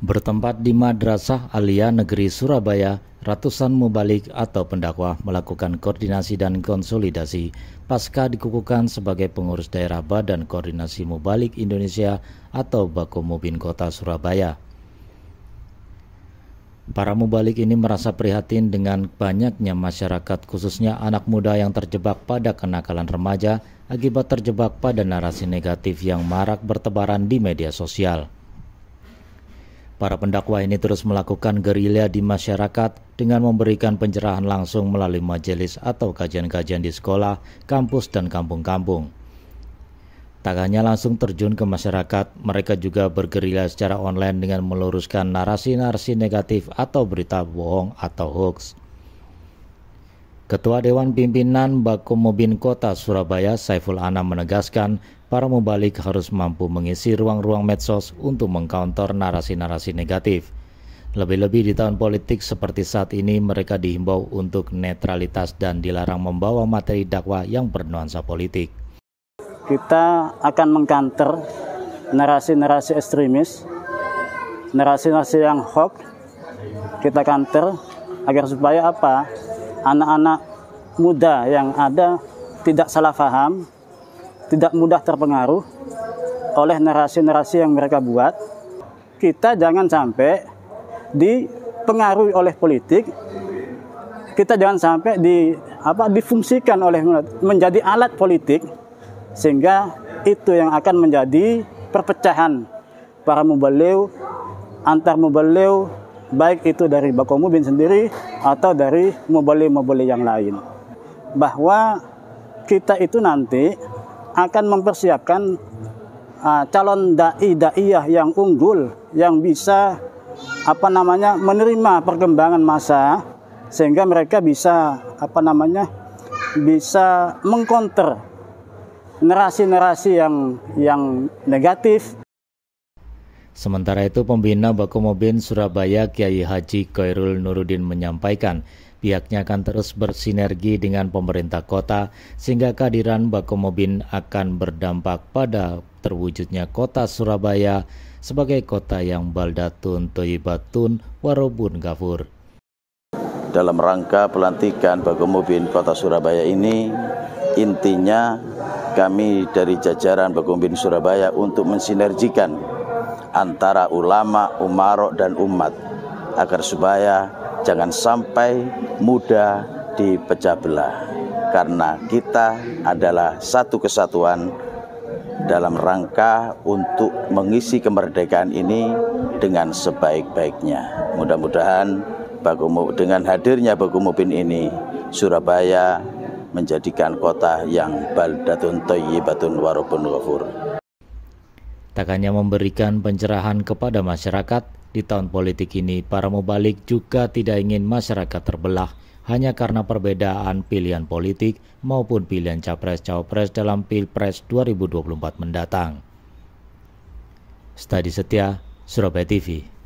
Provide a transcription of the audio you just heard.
Bertempat di Madrasah Alia Negeri Surabaya, ratusan mubalik atau pendakwah melakukan koordinasi dan konsolidasi pasca dikukuhkan sebagai pengurus daerah Badan Koordinasi Mubalik Indonesia atau Bakomubin Kota Surabaya. Para mubalik ini merasa prihatin dengan banyaknya masyarakat khususnya anak muda yang terjebak pada kenakalan remaja akibat terjebak pada narasi negatif yang marak bertebaran di media sosial. Para pendakwa ini terus melakukan gerilya di masyarakat dengan memberikan pencerahan langsung melalui majelis atau kajian-kajian di sekolah, kampus, dan kampung-kampung. Tak hanya langsung terjun ke masyarakat, mereka juga bergerilya secara online dengan meluruskan narasi-narasi negatif atau berita bohong atau hoax. Ketua Dewan Pimpinan Bakomobin Kota Surabaya Saiful Anam menegaskan para mubalik harus mampu mengisi ruang-ruang medsos untuk mengcounter narasi-narasi negatif. Lebih-lebih di tahun politik seperti saat ini mereka dihimbau untuk netralitas dan dilarang membawa materi dakwah yang bernuansa politik. Kita akan mengcounter narasi-narasi ekstremis, narasi-narasi yang hoax, kita counter agar supaya apa? Anak-anak muda yang ada tidak salah paham, tidak mudah terpengaruh oleh narasi-narasi yang mereka buat. Kita jangan sampai dipengaruhi oleh politik. Kita jangan sampai di apa difungsikan oleh menjadi alat politik sehingga itu yang akan menjadi perpecahan para mubaligh antar mubaligh baik itu dari Bakomubin sendiri atau dari mubaligh-mubaligh yang lain bahwa kita itu nanti akan mempersiapkan uh, calon dai daiyah yang unggul yang bisa apa namanya menerima perkembangan masa sehingga mereka bisa apa namanya bisa mengkonter narasi-narasi yang yang negatif. Sementara itu pembina Bakomobin Surabaya Kiai Haji Koirul Nurudin menyampaikan Pihaknya akan terus bersinergi dengan pemerintah kota sehingga kehadiran Bakomobin akan berdampak pada terwujudnya kota Surabaya sebagai kota yang baldatun toyibatun warobun gafur. Dalam rangka pelantikan Bakomobin Kota Surabaya ini intinya kami dari jajaran Bakomobin Surabaya untuk mensinergikan antara ulama, umarok dan umat agar supaya Jangan sampai mudah dipecah belah karena kita adalah satu kesatuan dalam rangka untuk mengisi kemerdekaan ini dengan sebaik-baiknya. Mudah-mudahan dengan hadirnya Bagumupin ini Surabaya menjadikan kota yang baldatun toyibatun warupun ghafur. Tak hanya memberikan pencerahan kepada masyarakat, di tahun politik ini, para mubalik juga tidak ingin masyarakat terbelah hanya karena perbedaan pilihan politik maupun pilihan capres-cawapres dalam Pilpres 2024 mendatang. Stadi Setia, Surabaya TV.